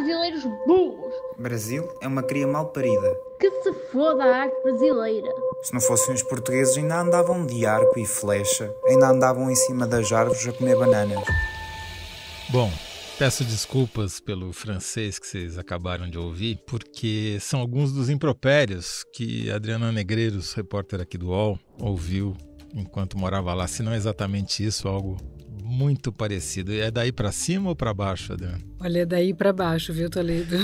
brasileiros burros. Brasil é uma cria mal parida. Que se foda a arte brasileira. Se não fossem os portugueses, ainda andavam de arco e flecha, ainda andavam em cima das árvores a comer bananas. Bom, Peço desculpas pelo francês que vocês acabaram de ouvir, porque são alguns dos impropérios que Adriana Negreiros, repórter aqui do UOL, ouviu enquanto morava lá, se não é exatamente isso, algo muito parecido. É daí para cima ou para baixo, Adriana? Olha, é daí para baixo, viu, Toledo?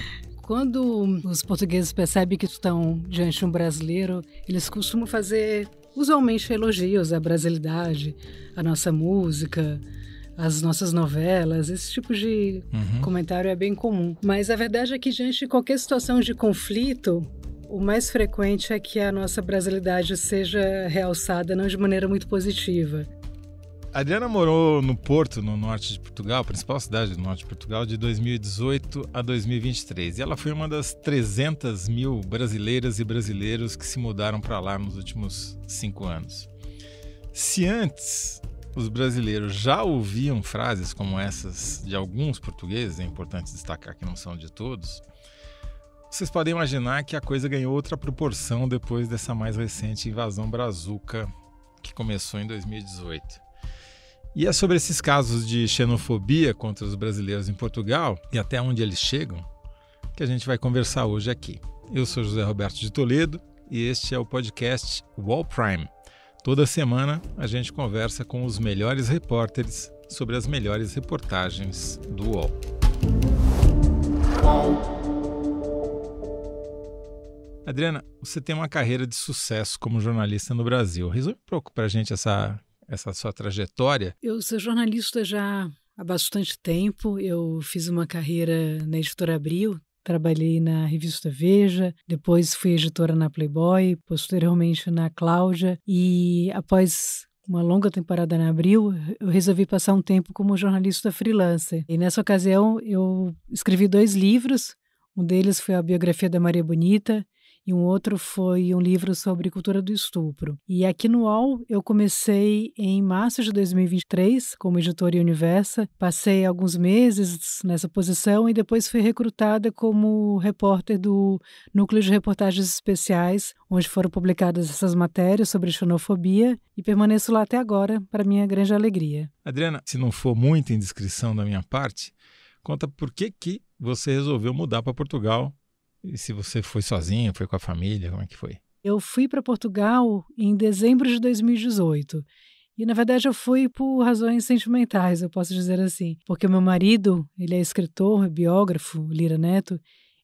Quando os portugueses percebem que estão diante de um brasileiro, eles costumam fazer usualmente elogios à brasilidade, à nossa música, às nossas novelas, esse tipo de uhum. comentário é bem comum. Mas a verdade é que, diante de qualquer situação de conflito, o mais frequente é que a nossa brasilidade seja realçada não de maneira muito positiva. Adriana morou no Porto, no norte de Portugal, principal cidade do norte de Portugal, de 2018 a 2023. E ela foi uma das 300 mil brasileiras e brasileiros que se mudaram para lá nos últimos cinco anos. Se antes os brasileiros já ouviam frases como essas de alguns portugueses, é importante destacar que não são de todos, vocês podem imaginar que a coisa ganhou outra proporção depois dessa mais recente invasão brazuca que começou em 2018. E é sobre esses casos de xenofobia contra os brasileiros em Portugal e até onde eles chegam que a gente vai conversar hoje aqui. Eu sou José Roberto de Toledo e este é o podcast Wall Prime. Toda semana a gente conversa com os melhores repórteres sobre as melhores reportagens do Wall. Adriana, você tem uma carreira de sucesso como jornalista no Brasil. Resume um pouco para a gente essa essa sua trajetória? Eu sou jornalista já há bastante tempo. Eu fiz uma carreira na editora Abril, trabalhei na revista Veja, depois fui editora na Playboy, posteriormente na Cláudia e após uma longa temporada na Abril, eu resolvi passar um tempo como jornalista freelancer. E nessa ocasião eu escrevi dois livros. Um deles foi a biografia da Maria Bonita e um outro foi um livro sobre cultura do estupro. E aqui no UOL eu comecei em março de 2023 como editora Universa, passei alguns meses nessa posição e depois fui recrutada como repórter do Núcleo de Reportagens Especiais, onde foram publicadas essas matérias sobre xenofobia e permaneço lá até agora, para minha grande alegria. Adriana, se não for muita indiscrição da minha parte, conta por que que você resolveu mudar para Portugal e se você foi sozinha, foi com a família, como é que foi? Eu fui para Portugal em dezembro de 2018. E na verdade eu fui por razões sentimentais, eu posso dizer assim, porque meu marido, ele é escritor, é biógrafo, Lira Neto,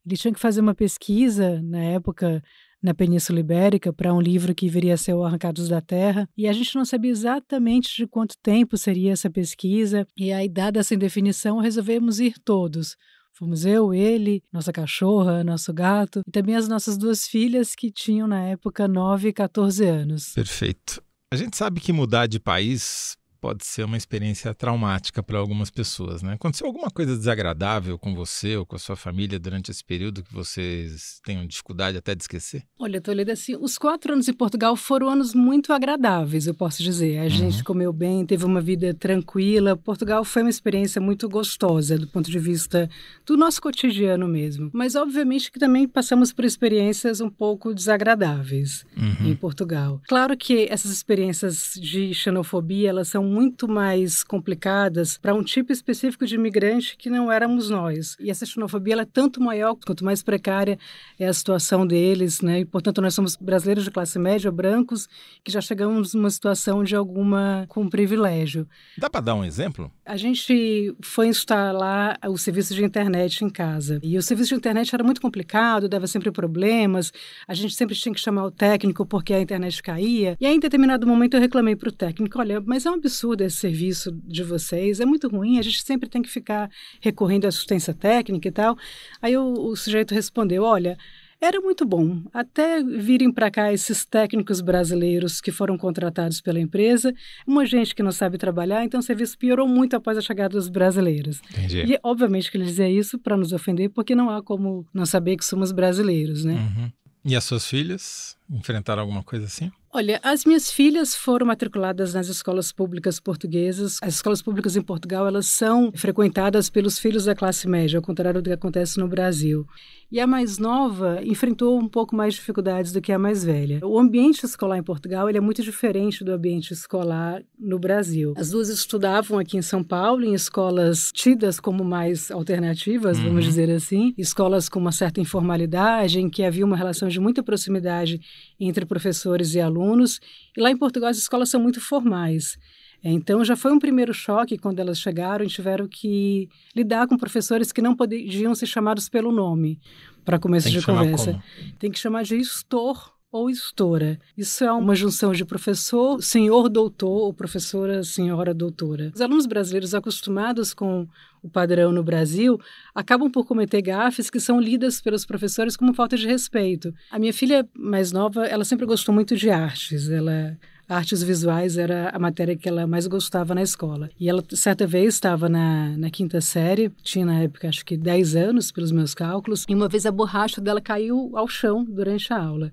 ele tinha que fazer uma pesquisa na época na Península Ibérica para um livro que viria a ser o Arrancados da Terra, e a gente não sabia exatamente de quanto tempo seria essa pesquisa, e aí dada essa indefinição, resolvemos ir todos. Fomos eu, ele, nossa cachorra, nosso gato e também as nossas duas filhas que tinham na época 9 e 14 anos. Perfeito. A gente sabe que mudar de país pode ser uma experiência traumática para algumas pessoas, né? Aconteceu alguma coisa desagradável com você ou com a sua família durante esse período que vocês tenham dificuldade até de esquecer? Olha, Toledo, assim, os quatro anos em Portugal foram anos muito agradáveis, eu posso dizer. A uhum. gente comeu bem, teve uma vida tranquila. Portugal foi uma experiência muito gostosa do ponto de vista do nosso cotidiano mesmo. Mas, obviamente, que também passamos por experiências um pouco desagradáveis uhum. em Portugal. Claro que essas experiências de xenofobia, elas são muito mais complicadas para um tipo específico de imigrante que não éramos nós. E essa xenofobia é tanto maior quanto mais precária é a situação deles, né? E, portanto, nós somos brasileiros de classe média, brancos, que já chegamos numa situação de alguma com privilégio. Dá para dar um exemplo? A gente foi instalar o serviço de internet em casa. E o serviço de internet era muito complicado, dava sempre problemas. A gente sempre tinha que chamar o técnico porque a internet caía. E aí, em determinado momento, eu reclamei para o técnico: olha, mas é um absurdo absurdo esse serviço de vocês, é muito ruim, a gente sempre tem que ficar recorrendo à assistência técnica e tal. Aí o, o sujeito respondeu: olha. Era muito bom, até virem para cá esses técnicos brasileiros que foram contratados pela empresa, uma gente que não sabe trabalhar, então o serviço piorou muito após a chegada dos brasileiros. Entendi. E obviamente que ele dizia isso para nos ofender, porque não há como não saber que somos brasileiros, né? Uhum. E as suas filhas? enfrentaram alguma coisa assim? Olha, as minhas filhas foram matriculadas nas escolas públicas portuguesas. As escolas públicas em Portugal, elas são frequentadas pelos filhos da classe média, ao contrário do que acontece no Brasil. E a mais nova enfrentou um pouco mais dificuldades do que a mais velha. O ambiente escolar em Portugal, ele é muito diferente do ambiente escolar no Brasil. As duas estudavam aqui em São Paulo em escolas tidas como mais alternativas, uhum. vamos dizer assim, escolas com uma certa informalidade, em que havia uma relação de muita proximidade entre professores e alunos. E lá em Portugal as escolas são muito formais. Então já foi um primeiro choque quando elas chegaram e tiveram que lidar com professores que não podiam ser chamados pelo nome para começo de conversa. Como? Tem que chamar de estor ou instrutora. Isso é uma junção de professor, senhor doutor ou professora, senhora doutora. Os alunos brasileiros acostumados com o padrão no Brasil acabam por cometer gafes que são lidas pelos professores como falta de respeito. A minha filha mais nova, ela sempre gostou muito de artes. Ela artes visuais era a matéria que ela mais gostava na escola. E ela, certa vez, estava na, na quinta série, tinha na época acho que 10 anos, pelos meus cálculos, e uma vez a borracha dela caiu ao chão durante a aula.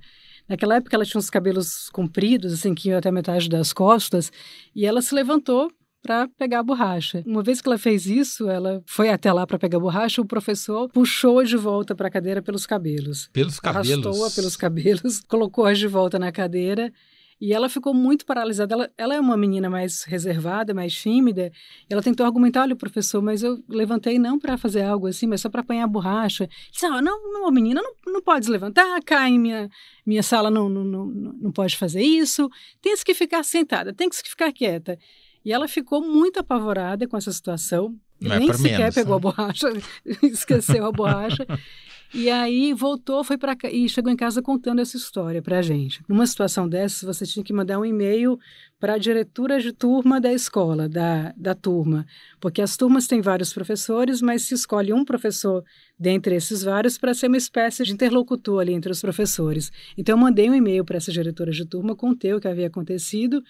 Naquela época ela tinha uns cabelos compridos, assim, que iam até a metade das costas, e ela se levantou para pegar a borracha. Uma vez que ela fez isso, ela foi até lá para pegar a borracha, o professor puxou de volta para a cadeira pelos cabelos. Pelos cabelos. Arrastou-a pelos cabelos, colocou-a de volta na cadeira e ela ficou muito paralisada. Ela, ela é uma menina mais reservada, mais tímida. Ela tentou argumentar: olha, professor, mas eu levantei não para fazer algo assim, mas só para apanhar a borracha. Disse: ah, não, não, menina, não, não pode levantar, cai em minha, minha sala, não, não, não, não pode fazer isso. Tem que ficar sentada, tem que ficar quieta. E ela ficou muito apavorada com essa situação, não é, é, Nem é sequer menos, pegou né? a borracha, esqueceu a borracha. E aí voltou, foi para e chegou em casa contando essa história para a gente. Numa situação dessas, você tinha que mandar um e-mail para a diretora de turma da escola, da, da turma, porque as turmas têm vários professores, mas se escolhe um professor dentre esses vários para ser uma espécie de interlocutor ali entre os professores. Então eu mandei um e-mail para essa diretora de turma, contei o que havia acontecido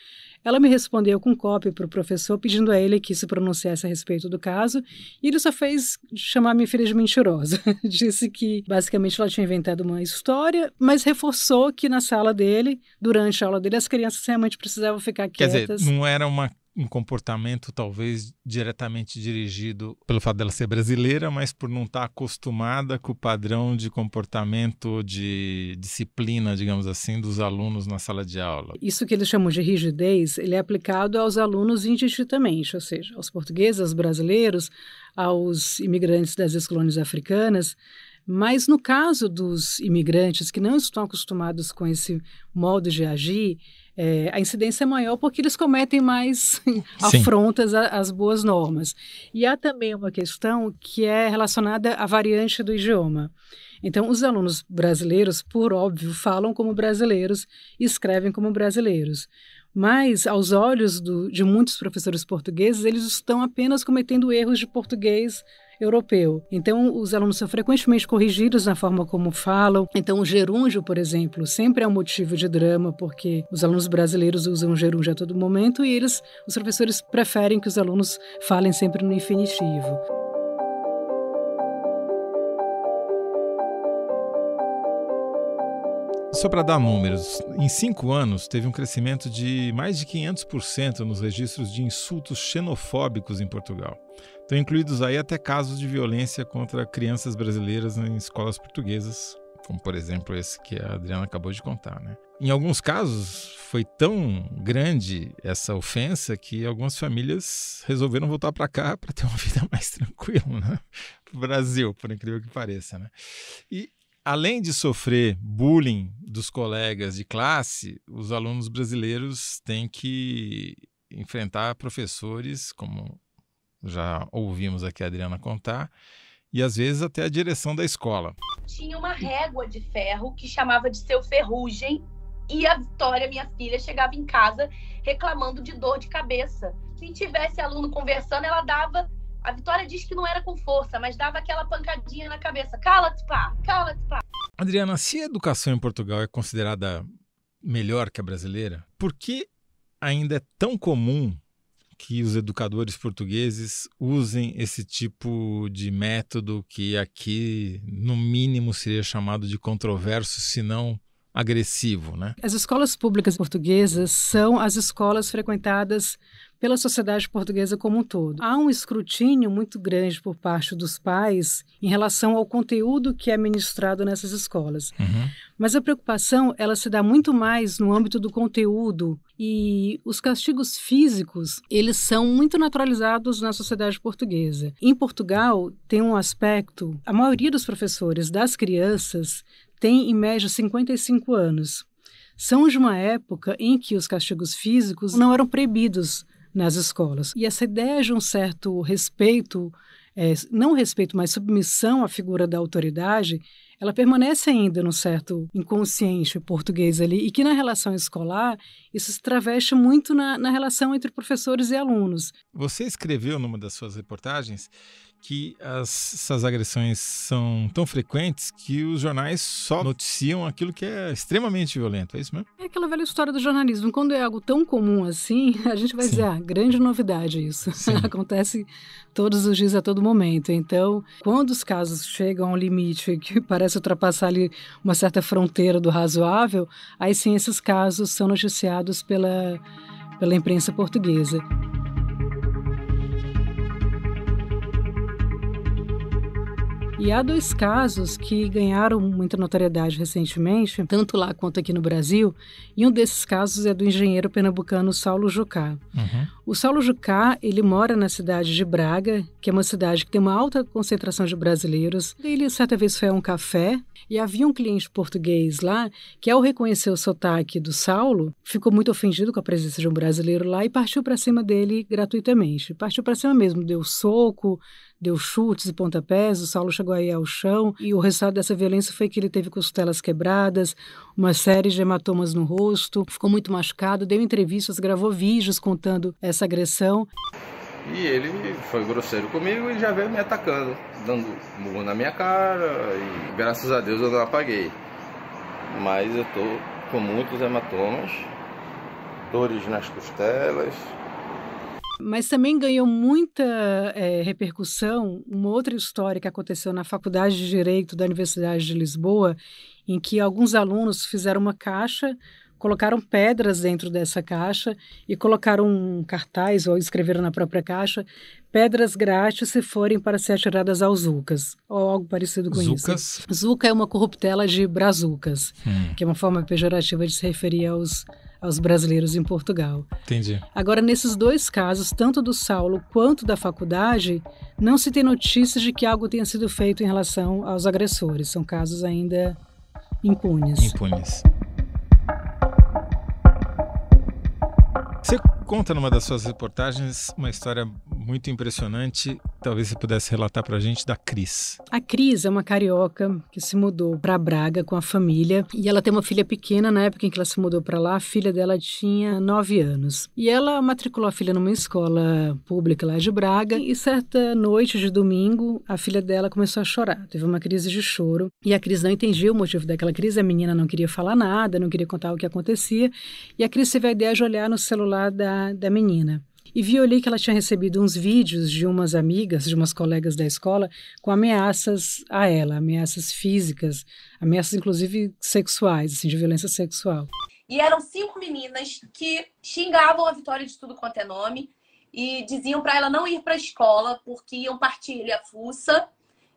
ela me respondeu com cópia para o professor, pedindo a ele que se pronunciasse a respeito do caso, e ele só fez chamar minha filha de mentirosa. Disse que, basicamente, ela tinha inventado uma história, mas reforçou que na sala dele, durante a aula dele, as crianças realmente precisavam ficar quietas. Quer dizer, não era uma um comportamento talvez diretamente dirigido pelo fato dela ser brasileira, mas por não estar tá acostumada com o padrão de comportamento, de disciplina, digamos assim, dos alunos na sala de aula. Isso que eles chamam de rigidez, ele é aplicado aos alunos indistintamente, ou seja, aos portugueses, aos brasileiros, aos imigrantes das ex-colônias africanas, mas no caso dos imigrantes que não estão acostumados com esse modo de agir, é, a incidência é maior porque eles cometem mais afrontas às boas normas. E há também uma questão que é relacionada à variante do idioma. Então, os alunos brasileiros, por óbvio, falam como brasileiros e escrevem como brasileiros. Mas, aos olhos do, de muitos professores portugueses, eles estão apenas cometendo erros de português europeu. Então, os alunos são frequentemente corrigidos na forma como falam. Então, o gerúndio, por exemplo, sempre é um motivo de drama, porque os alunos brasileiros usam gerúndio a todo momento e eles, os professores preferem que os alunos falem sempre no infinitivo. Só para dar números, em cinco anos teve um crescimento de mais de 500% nos registros de insultos xenofóbicos em Portugal. Estão incluídos aí até casos de violência contra crianças brasileiras em escolas portuguesas, como por exemplo esse que a Adriana acabou de contar. Né? Em alguns casos, foi tão grande essa ofensa que algumas famílias resolveram voltar para cá para ter uma vida mais tranquila, né? Brasil, por incrível que pareça, né? E além de sofrer bullying dos colegas de classe, os alunos brasileiros têm que enfrentar professores, como já ouvimos aqui a Adriana contar, e às vezes até a direção da escola. Tinha uma régua de ferro que chamava de seu ferrugem, e a Vitória, minha filha, chegava em casa reclamando de dor de cabeça. Se tivesse aluno conversando, ela dava a Vitória diz que não era com força, mas dava aquela pancadinha na cabeça. Cala-te, pá! Cala-te, pá! Adriana, se a educação em Portugal é considerada melhor que a brasileira, por que ainda é tão comum que os educadores portugueses usem esse tipo de método que aqui, no mínimo, seria chamado de controverso, se não agressivo, né? As escolas públicas portuguesas são as escolas frequentadas pela sociedade portuguesa como um todo. Há um escrutínio muito grande por parte dos pais em relação ao conteúdo que é ministrado nessas escolas. Uhum. Mas a preocupação, ela se dá muito mais no âmbito do conteúdo e os castigos físicos, eles são muito naturalizados na sociedade portuguesa. Em Portugal, tem um aspecto, a maioria dos professores das crianças tem em média 55 anos são de uma época em que os castigos físicos não eram proibidos nas escolas. E essa ideia de um certo respeito, é, não respeito, mas submissão à figura da autoridade, ela permanece ainda num certo inconsciente português ali, e que na relação escolar isso se traveste muito na, na relação entre professores e alunos. Você escreveu numa das suas reportagens que as, essas agressões são tão frequentes que os jornais só noticiam aquilo que é extremamente violento, é isso mesmo? É aquela velha história do jornalismo. Quando é algo tão comum assim, a gente vai Sim. dizer, ah, grande novidade isso. Acontece todos os dias, a todo momento. Então, quando os casos chegam a um limite que parece ultrapassar ali uma certa fronteira do razoável, aí sim esses casos são noticiados pela, pela imprensa portuguesa. E há dois casos que ganharam muita notoriedade recentemente, tanto lá quanto aqui no Brasil, e um desses casos é do engenheiro pernambucano Saulo Jucá. Uhum. O Saulo Jucá, ele mora na cidade de Braga, que é uma cidade que tem uma alta concentração de brasileiros. Ele certa vez foi a um café e havia um cliente português lá que, ao reconhecer o sotaque do Saulo, ficou muito ofendido com a presença de um brasileiro lá e partiu para cima dele gratuitamente. Partiu para cima mesmo, deu soco, deu chutes e pontapés, o Saulo chegou aí ao chão e o resultado dessa violência foi que ele teve costelas quebradas, uma série de hematomas no rosto, ficou muito machucado, deu entrevistas, gravou vídeos contando essa agressão. E ele foi grosseiro comigo e já veio me atacando, dando murro na minha cara e graças a Deus eu não apaguei. Mas eu tô com muitos hematomas, dores nas costelas, mas também ganhou muita é, repercussão uma outra história que aconteceu na Faculdade de Direito da Universidade de Lisboa, em que alguns alunos fizeram uma caixa colocaram pedras dentro dessa caixa e colocaram um cartaz, ou escreveram na própria caixa, pedras grátis se forem para ser atiradas aos Zucas, ou algo parecido com Zucas? isso. Zuca é uma corruptela de brazucas, hum. que é uma forma pejorativa de se referir aos, aos brasileiros em Portugal. Entendi. Agora, nesses dois casos, tanto do Saulo quanto da faculdade, não se tem notícias de que algo tenha sido feito em relação aos agressores. São casos ainda impunes. Impunes. conta numa das suas reportagens uma história muito impressionante. Talvez você pudesse relatar para a gente da Cris. A Cris é uma carioca que se mudou para Braga com a família e ela tem uma filha pequena. Na época em que ela se mudou para lá, a filha dela tinha nove anos. E ela matriculou a filha numa escola pública lá de Braga e certa noite de domingo, a filha dela começou a chorar. Teve uma crise de choro e a Cris não entendia o motivo daquela crise. A menina não queria falar nada, não queria contar o que acontecia. E a Cris teve a ideia de olhar no celular da, da menina e vi ali que ela tinha recebido uns vídeos de umas amigas, de umas colegas da escola, com ameaças a ela, ameaças físicas, ameaças inclusive sexuais, assim, de violência sexual. E eram cinco meninas que xingavam a Vitória de tudo quanto é nome e diziam para ela não ir para a escola porque iam partir-lhe a fuça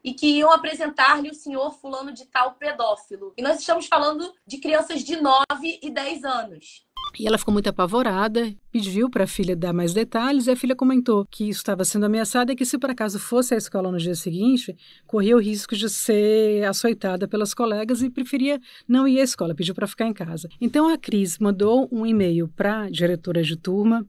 e que iam apresentar-lhe o senhor fulano de tal pedófilo. E nós estamos falando de crianças de 9 e 10 anos. E ela ficou muito apavorada, pediu para a filha dar mais detalhes, e a filha comentou que isso estava sendo ameaçada e que se por acaso fosse à escola no dia seguinte, corria o risco de ser açoitada pelas colegas e preferia não ir à escola, pediu para ficar em casa. Então a Cris mandou um e-mail para a diretora de turma,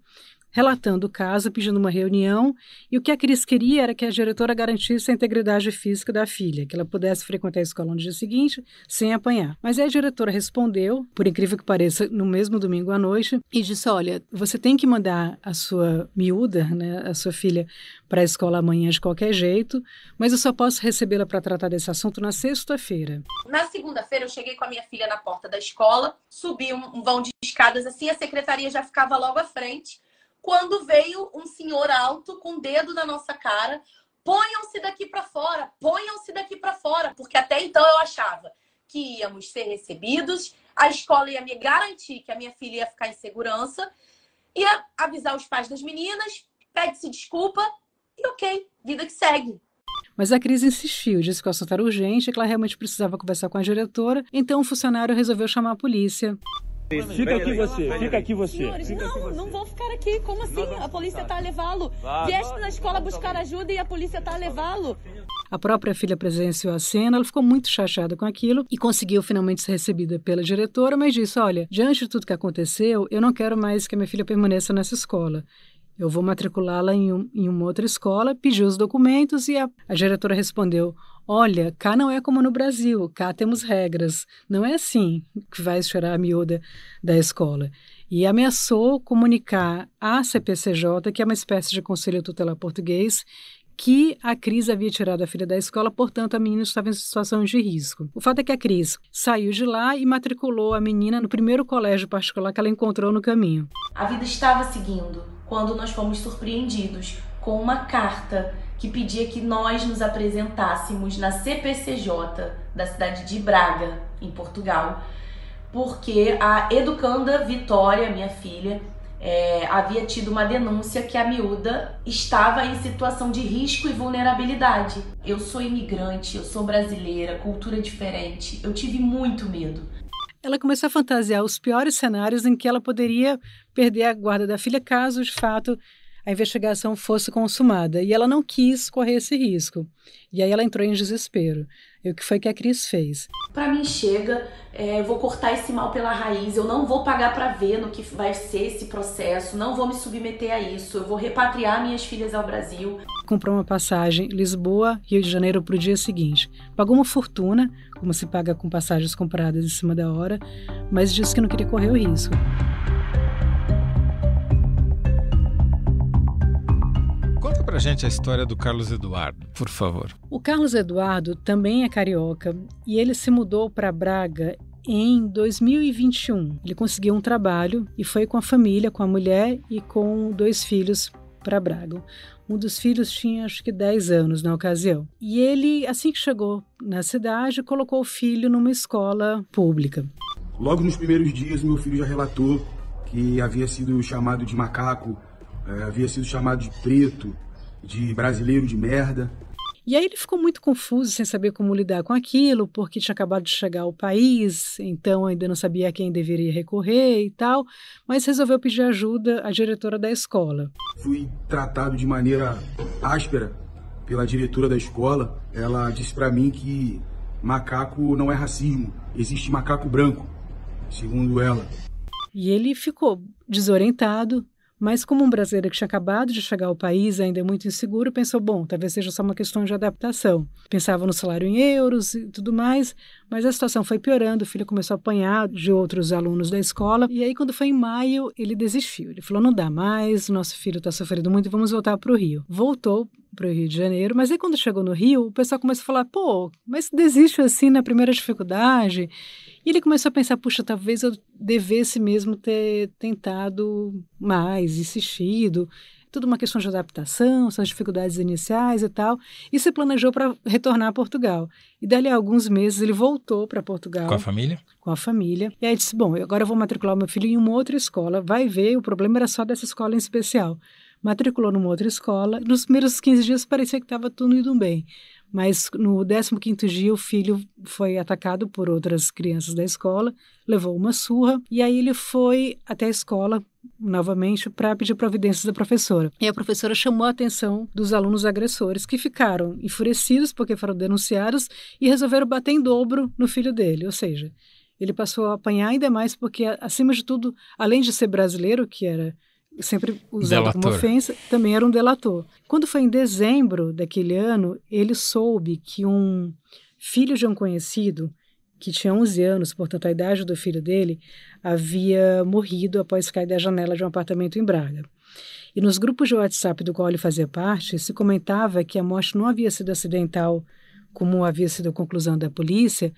relatando o caso, pedindo uma reunião, e o que a Cris queria era que a diretora garantisse a integridade física da filha, que ela pudesse frequentar a escola no dia seguinte sem apanhar. Mas aí a diretora respondeu, por incrível que pareça, no mesmo domingo à noite, e disse: Olha, você tem que mandar a sua miúda, né, a sua filha, para a escola amanhã de qualquer jeito, mas eu só posso recebê-la para tratar desse assunto na sexta-feira. Na segunda-feira, eu cheguei com a minha filha na porta da escola, subi um, um vão de escadas assim, a secretaria já ficava logo à frente quando veio um senhor alto com o dedo na nossa cara, ponham-se daqui para fora, ponham-se daqui para fora, porque até então eu achava que íamos ser recebidos, a escola ia me garantir que a minha filha ia ficar em segurança, ia avisar os pais das meninas, pede-se desculpa e ok, vida que segue. Mas a Cris insistiu, disse que o assunto era urgente, que ela realmente precisava conversar com a diretora, então o funcionário resolveu chamar a polícia. Fica aqui você, fica aqui você. Senhores, não, não vou ficar aqui. Como assim? A polícia está tá a levá-lo. Vieste na escola buscar ajuda e a polícia está a levá-lo. A própria filha presenciou a cena, ela ficou muito chateada com aquilo e conseguiu finalmente ser recebida pela diretora, mas disse: Olha, diante de tudo que aconteceu, eu não quero mais que a minha filha permaneça nessa escola. Eu vou matriculá-la em, um, em, uma outra escola, pedi os documentos e a, a diretora respondeu: Olha, cá não é como no Brasil, cá temos regras. Não é assim que vai chorar a miúda da escola. E ameaçou comunicar à CPCJ, que é uma espécie de conselho tutelar português, que a Cris havia tirado a filha da escola, portanto a menina estava em situação de risco. O fato é que a Cris saiu de lá e matriculou a menina no primeiro colégio particular que ela encontrou no caminho. A vida estava seguindo quando nós fomos surpreendidos com uma carta que pedia que nós nos apresentássemos na CPCJ da cidade de Braga, em Portugal, porque a educanda Vitória, minha filha, é, havia tido uma denúncia que a miúda estava em situação de risco e vulnerabilidade. Eu sou imigrante, eu sou brasileira, cultura diferente, eu tive muito medo ela começou a fantasiar os piores cenários em que ela poderia perder a guarda da filha caso, de fato, a investigação fosse consumada. E ela não quis correr esse risco. E aí ela entrou em desespero. E o que foi que a Cris fez? Para mim chega, é, vou cortar esse mal pela raiz, eu não vou pagar para ver no que vai ser esse processo, não vou me submeter a isso, eu vou repatriar minhas filhas ao Brasil. Comprou uma passagem Lisboa, Rio de Janeiro para o dia seguinte. Pagou uma fortuna, como se paga com passagens compradas em cima da hora, mas disse que não queria correr o risco. pra gente a história do Carlos Eduardo, por favor. O Carlos Eduardo também é carioca e ele se mudou para Braga em 2021. Ele conseguiu um trabalho e foi com a família, com a mulher e com dois filhos para Braga. Um dos filhos tinha acho que 10 anos na ocasião. E ele, assim que chegou na cidade, colocou o filho numa escola pública. Logo nos primeiros dias, meu filho já relatou que havia sido chamado de macaco, eh, havia sido chamado de preto, de brasileiro de merda. E aí ele ficou muito confuso, sem saber como lidar com aquilo, porque tinha acabado de chegar ao país, então ainda não sabia a quem deveria recorrer e tal, mas resolveu pedir ajuda à diretora da escola. Fui tratado de maneira áspera pela diretora da escola. Ela disse para mim que macaco não é racismo, existe macaco branco, segundo ela. E ele ficou desorientado, mas como um brasileiro que tinha acabado de chegar ao país, ainda é muito inseguro, pensou, bom, talvez seja só uma questão de adaptação. Pensava no salário em euros e tudo mais, mas a situação foi piorando, o filho começou a apanhar de outros alunos da escola, e aí quando foi em maio, ele desistiu. Ele falou, não dá mais, nosso filho está sofrendo muito, vamos voltar para o Rio. Voltou para o Rio de Janeiro. Mas aí, quando chegou no Rio, o pessoal começou a falar: pô, mas desiste assim na primeira dificuldade. E ele começou a pensar: puxa, talvez eu devesse mesmo ter tentado mais, insistido. Tudo uma questão de adaptação, suas dificuldades iniciais e tal. E se planejou para retornar a Portugal. E dali a alguns meses ele voltou para Portugal. Com a família? Com a família. E aí disse: bom, agora eu vou matricular meu filho em uma outra escola. Vai ver, o problema era só dessa escola em especial matriculou numa outra escola. Nos primeiros 15 dias parecia que estava tudo indo bem, mas no 15 dia o filho foi atacado por outras crianças da escola, levou uma surra e aí ele foi até a escola novamente para pedir providências da professora. E a professora chamou a atenção dos alunos agressores, que ficaram enfurecidos porque foram denunciados e resolveram bater em dobro no filho dele, ou seja, ele passou a apanhar ainda mais porque acima de tudo, além de ser brasileiro, que era sempre usado delator. como ofensa, também era um delator. Quando foi em dezembro daquele ano, ele soube que um filho de um conhecido, que tinha 11 anos, portanto a idade do filho dele, havia morrido após cair da janela de um apartamento em Braga. E nos grupos de WhatsApp do qual ele fazia parte, se comentava que a morte não havia sido acidental, como havia sido a conclusão da polícia,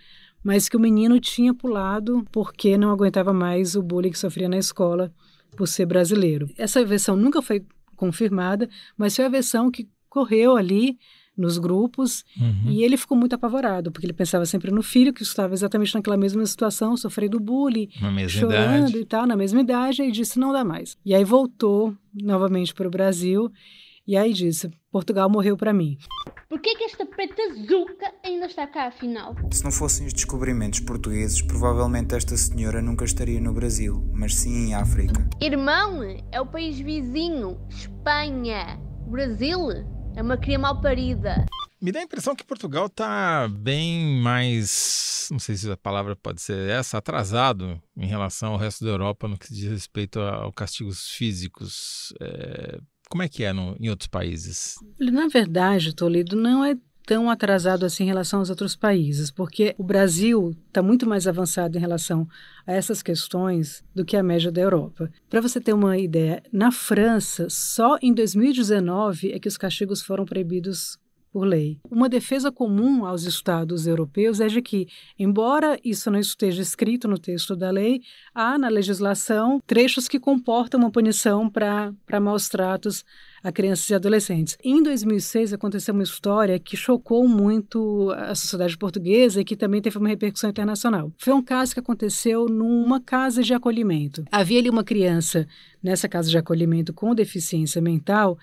mas que o menino tinha pulado porque não aguentava mais o bullying que sofria na escola por ser brasileiro. Essa versão nunca foi confirmada, mas foi a versão que correu ali nos grupos uhum. e ele ficou muito apavorado porque ele pensava sempre no filho que estava exatamente naquela mesma situação sofrendo bullying chorando idade. e tal na mesma idade e disse não dá mais e aí voltou novamente para o Brasil e aí disse Portugal morreu para mim Porquê é que esta petazuca ainda está cá, afinal? Se não fossem os descobrimentos portugueses, provavelmente esta senhora nunca estaria no Brasil, mas sim em África. Irmão, é o país vizinho, Espanha. Brasil é uma cria mal parida. Me dá a impressão que Portugal está bem mais, não sei se a palavra pode ser essa, atrasado em relação ao resto da Europa no que diz respeito ao castigos físicos. É, como é que é no, em outros países? Na verdade, Toledo não é tão atrasado assim em relação aos outros países, porque o Brasil está muito mais avançado em relação a essas questões do que a média da Europa. Para você ter uma ideia, na França, só em 2019 é que os castigos foram proibidos por lei. Uma defesa comum aos Estados europeus é de que, embora isso não esteja escrito no texto da lei, há na legislação trechos que comportam uma punição para maus tratos a crianças e adolescentes. Em 2006 aconteceu uma história que chocou muito a sociedade portuguesa e que também teve uma repercussão internacional. Foi um caso que aconteceu numa casa de acolhimento. Havia ali uma criança nessa casa de acolhimento com deficiência mental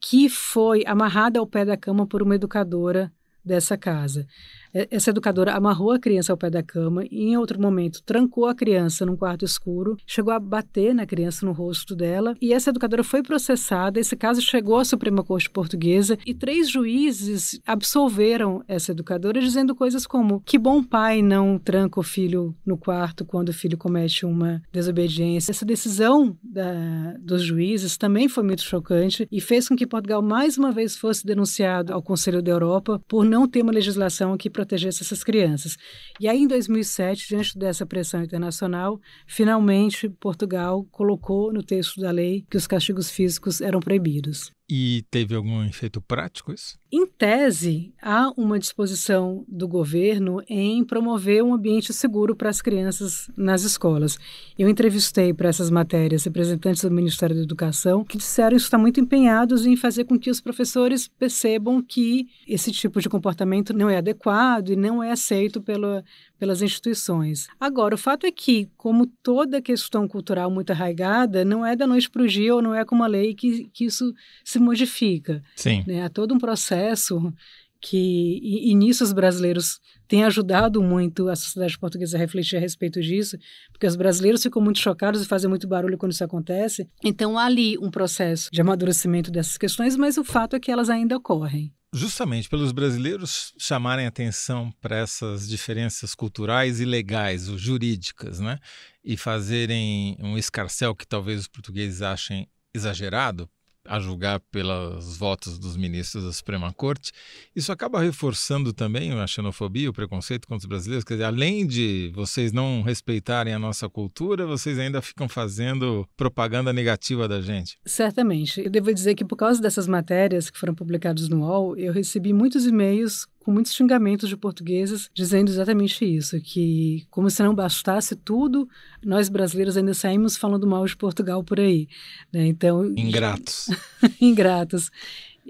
que foi amarrada ao pé da cama por uma educadora dessa casa. É, essa educadora amarrou a criança ao pé da cama e, em outro momento, trancou a criança num quarto escuro, chegou a bater na criança no rosto dela. E essa educadora foi processada. Esse caso chegou à Suprema Corte Portuguesa e três juízes absolveram essa educadora, dizendo coisas como: que bom pai não tranca o filho no quarto quando o filho comete uma desobediência. Essa decisão da, dos juízes também foi muito chocante e fez com que Portugal mais uma vez fosse denunciado ao Conselho da Europa por não ter uma legislação que protegesse essas crianças. E aí, em 2007, diante dessa pressão internacional, finalmente Portugal colocou no texto da lei que os castigos físicos eram proibidos. E teve algum efeito prático isso? Em tese, há uma disposição do governo em promover um ambiente seguro para as crianças nas escolas. Eu entrevistei para essas matérias representantes do Ministério da Educação que disseram que estão muito empenhados em fazer com que os professores percebam que esse tipo de comportamento não é adequado e não é aceito pela, pelas instituições. Agora, o fato é que, como toda questão cultural muito arraigada, não é da noite para o dia ou não é com uma lei que, que isso se modifica. Sim. Né? Há todo um processo que, e, e nisso os brasileiros têm ajudado muito a sociedade portuguesa a refletir a respeito disso, porque os brasileiros ficam muito chocados e fazem muito barulho quando isso acontece. Então, há ali um processo de amadurecimento dessas questões, mas o fato é que elas ainda ocorrem justamente pelos brasileiros chamarem atenção para essas diferenças culturais e legais, ou jurídicas, né? E fazerem um escarcel que talvez os portugueses achem exagerado a julgar pelas votos dos ministros da Suprema Corte, isso acaba reforçando também a xenofobia, o preconceito contra os brasileiros. Quer dizer, além de vocês não respeitarem a nossa cultura, vocês ainda ficam fazendo propaganda negativa da gente. Certamente. Eu devo dizer que por causa dessas matérias que foram publicadas no UOL, eu recebi muitos e-mails com muitos xingamentos de portugueses dizendo exatamente isso, que como se não bastasse tudo, nós brasileiros ainda saímos falando mal de Portugal por aí, né? Então ingratos, ingratos.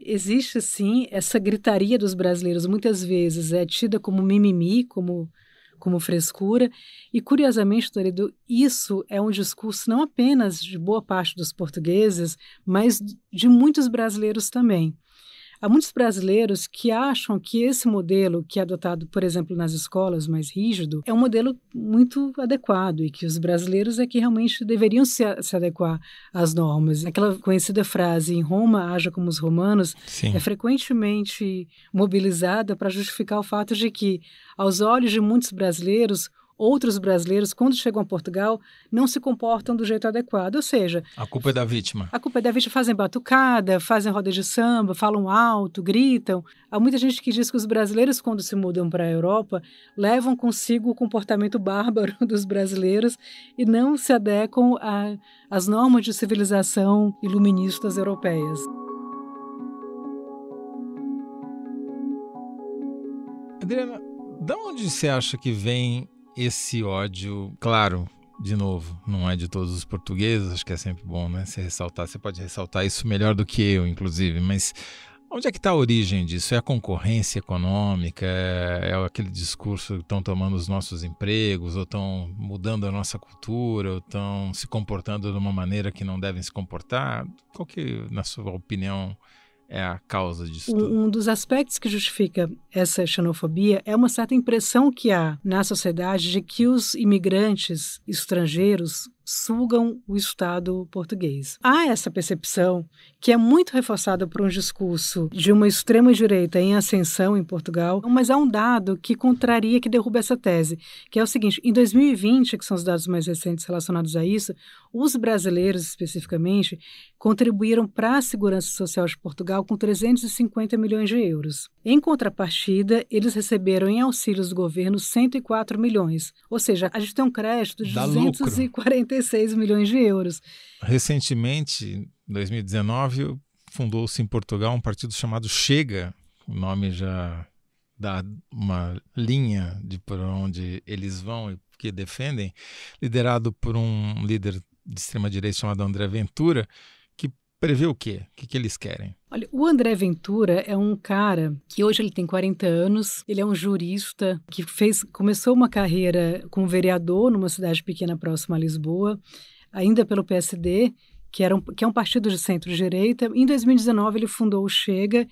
Existe sim essa gritaria dos brasileiros, muitas vezes é tida como mimimi, como como frescura. E curiosamente, Toledo, isso é um discurso não apenas de boa parte dos portugueses, mas de muitos brasileiros também. Há muitos brasileiros que acham que esse modelo que é adotado, por exemplo, nas escolas mais rígido, é um modelo muito adequado e que os brasileiros é que realmente deveriam se, se adequar às normas. Aquela conhecida frase, em Roma, haja como os romanos, Sim. é frequentemente mobilizada para justificar o fato de que, aos olhos de muitos brasileiros, outros brasileiros, quando chegam a Portugal, não se comportam do jeito adequado. Ou seja, a culpa é da vítima. A culpa é da vítima. Fazem batucada, fazem roda de samba, falam alto, gritam. Há muita gente que diz que os brasileiros, quando se mudam para a Europa, levam consigo o comportamento bárbaro dos brasileiros e não se adequam às normas de civilização iluministas europeias. Adriana, da onde você acha que vem esse ódio, claro, de novo, não é de todos os portugueses, acho que é sempre bom, né? Se ressaltar, você pode ressaltar isso melhor do que eu, inclusive, mas Onde é que está a origem disso? É a concorrência econômica? É, é aquele discurso que estão tomando os nossos empregos, ou estão mudando a nossa cultura, ou estão se comportando de uma maneira que não devem se comportar? Qual que, na sua opinião, é a causa disso? Um, um, dos aspectos que justifica essa xenofobia é uma certa impressão que há na sociedade de que os imigrantes estrangeiros sugam o Estado português. Há essa percepção que é muito reforçada por um discurso de uma extrema direita em ascensão em Portugal, mas há um dado que contraria, que derruba essa tese, que é o seguinte: em 2020, que são os dados mais recentes relacionados a isso, os brasileiros especificamente contribuíram para a segurança social de Portugal com 350 milhões de euros. Em contrapartida, eles receberam em auxílios do governo 104 milhões, ou seja, a gente tem um crédito de 240 36 milhões de euros. Recentemente, em 2019, fundou-se em Portugal um partido chamado Chega, o nome já dá uma linha de por onde eles vão e que defendem, liderado por um líder de extrema-direita chamado André Ventura, prevê o quê? O que, que eles querem? Olha, o André Ventura é um cara que hoje ele tem 40 anos, ele é um jurista que fez, começou uma carreira como vereador numa cidade pequena próxima a Lisboa, ainda pelo PSD, que, era um, que é um partido de centro-direita. Em 2019 ele fundou o Chega,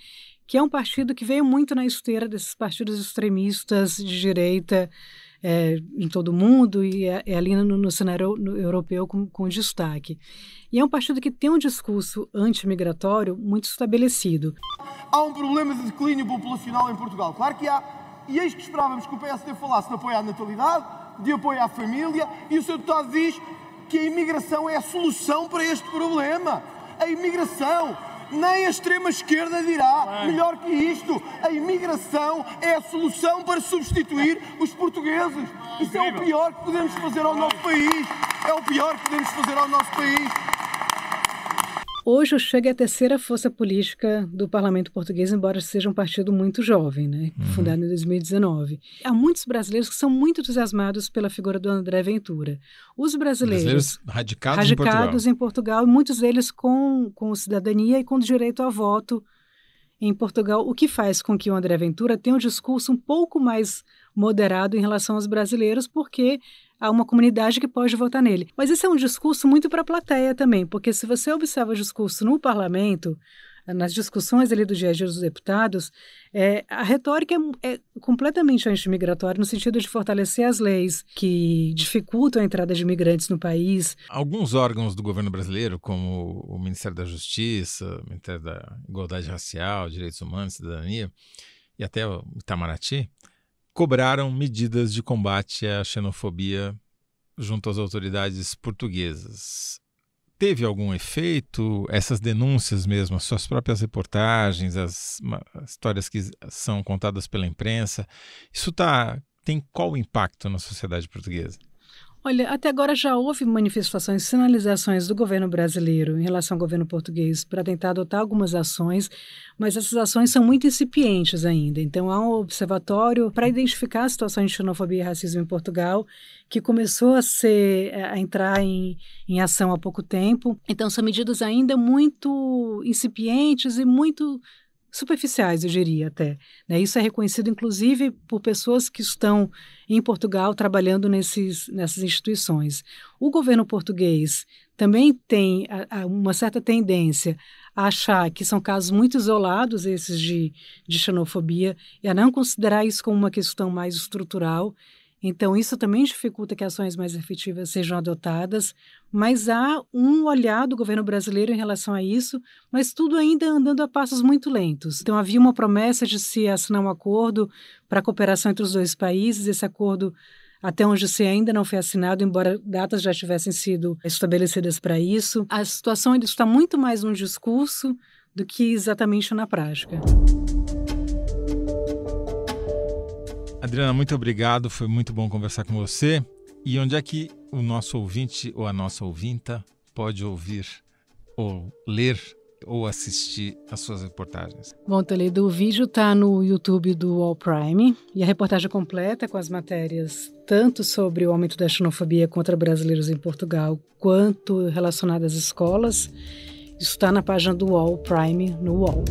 que é um partido que veio muito na esteira desses partidos extremistas de direita, é, em todo o mundo e é, é ali no, no cenário no, europeu com, com, destaque. E é um partido que tem um discurso antimigratório muito estabelecido. Há um problema de declínio populacional em Portugal, claro que há. E eis que esperávamos que o PSD falasse de apoio à natalidade, de apoio à família, e o seu deputado diz que a imigração é a solução para este problema. A imigração nem a extrema-esquerda dirá melhor que isto. A imigração é a solução para substituir os portugueses. Isso é o pior que podemos fazer ao nosso país. É o pior que podemos fazer ao nosso país. Hoje o Chega é a terceira força política do parlamento português, embora seja um partido muito jovem, né? Uhum. fundado em 2019. Há muitos brasileiros que são muito entusiasmados pela figura do André Ventura. Os brasileiros, brasileiros radicados, radicados em, Portugal. em Portugal, muitos deles com, com cidadania e com direito a voto em Portugal, o que faz com que o André Ventura tenha um discurso um pouco mais moderado em relação aos brasileiros, porque há uma comunidade que pode votar nele. Mas esse é um discurso muito para a plateia também, porque se você observa o discurso no parlamento, nas discussões ali do dia a dia dos deputados, é, a retórica é, é completamente antimigratória, no sentido de fortalecer as leis que dificultam a entrada de imigrantes no país. Alguns órgãos do governo brasileiro, como o Ministério da Justiça, o Ministério da Igualdade Racial, Direitos Humanos, Cidadania, e até o Itamaraty, cobraram medidas de combate à xenofobia junto às autoridades portuguesas. Teve algum efeito essas denúncias mesmo, as suas próprias reportagens, as histórias que são contadas pela imprensa? Isso tá, tem qual impacto na sociedade portuguesa? Olha, até agora já houve manifestações, sinalizações do governo brasileiro em relação ao governo português para tentar adotar algumas ações, mas essas ações são muito incipientes ainda. Então há um observatório para identificar a situação de xenofobia e racismo em Portugal que começou a ser eh, a entrar em, em ação há pouco tempo. Então são medidas ainda muito incipientes e muito superficiais, eu diria até. Né? Isso é reconhecido, inclusive, por pessoas que estão em Portugal trabalhando nesses, nessas instituições. O governo português também tem a, a uma certa tendência a achar que são casos muito isolados esses de, de xenofobia e a não considerar isso como uma questão mais estrutural então, isso também dificulta que ações mais efetivas sejam adotadas, mas há um olhar do governo brasileiro em relação a isso, mas tudo ainda andando a passos muito lentos. Então, havia uma promessa de se assinar um acordo para a cooperação entre os dois países, esse acordo até onde se ainda não foi assinado, embora datas já tivessem sido estabelecidas para isso. A situação ainda está muito mais no discurso do que exatamente na prática. Adriana, muito obrigado. Foi muito bom conversar com você. E onde é que o nosso ouvinte ou a nossa ouvinta pode ouvir ou ler ou assistir as suas reportagens? Bom, Toledo, o vídeo está no YouTube do All Prime e a reportagem completa com as matérias tanto sobre o aumento da xenofobia contra brasileiros em Portugal quanto relacionadas às escolas. Isso está na página do All Prime no All.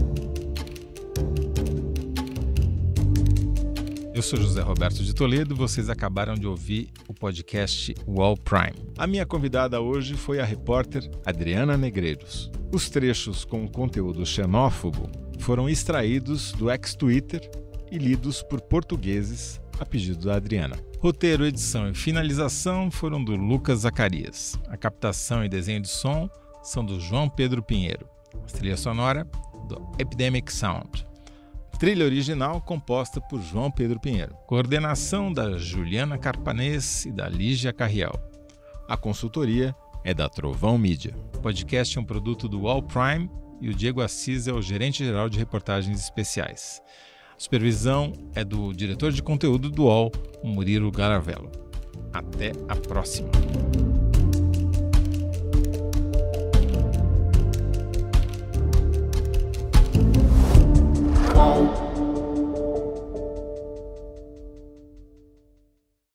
Eu sou José Roberto de Toledo, vocês acabaram de ouvir o podcast Wall Prime. A minha convidada hoje foi a repórter Adriana Negreiros. Os trechos com conteúdo xenófobo foram extraídos do ex-Twitter e lidos por portugueses a pedido da Adriana. Roteiro, edição e finalização foram do Lucas Zacarias. A captação e desenho de som são do João Pedro Pinheiro. A trilha sonora do Epidemic Sound. Trilha original composta por João Pedro Pinheiro. Coordenação da Juliana Carpanês e da Lígia Carriel. A consultoria é da Trovão Mídia. O podcast é um produto do All Prime e o Diego Assis é o gerente-geral de reportagens especiais. A supervisão é do diretor de conteúdo do UOL, Murilo Garavello. Até a próxima! bom.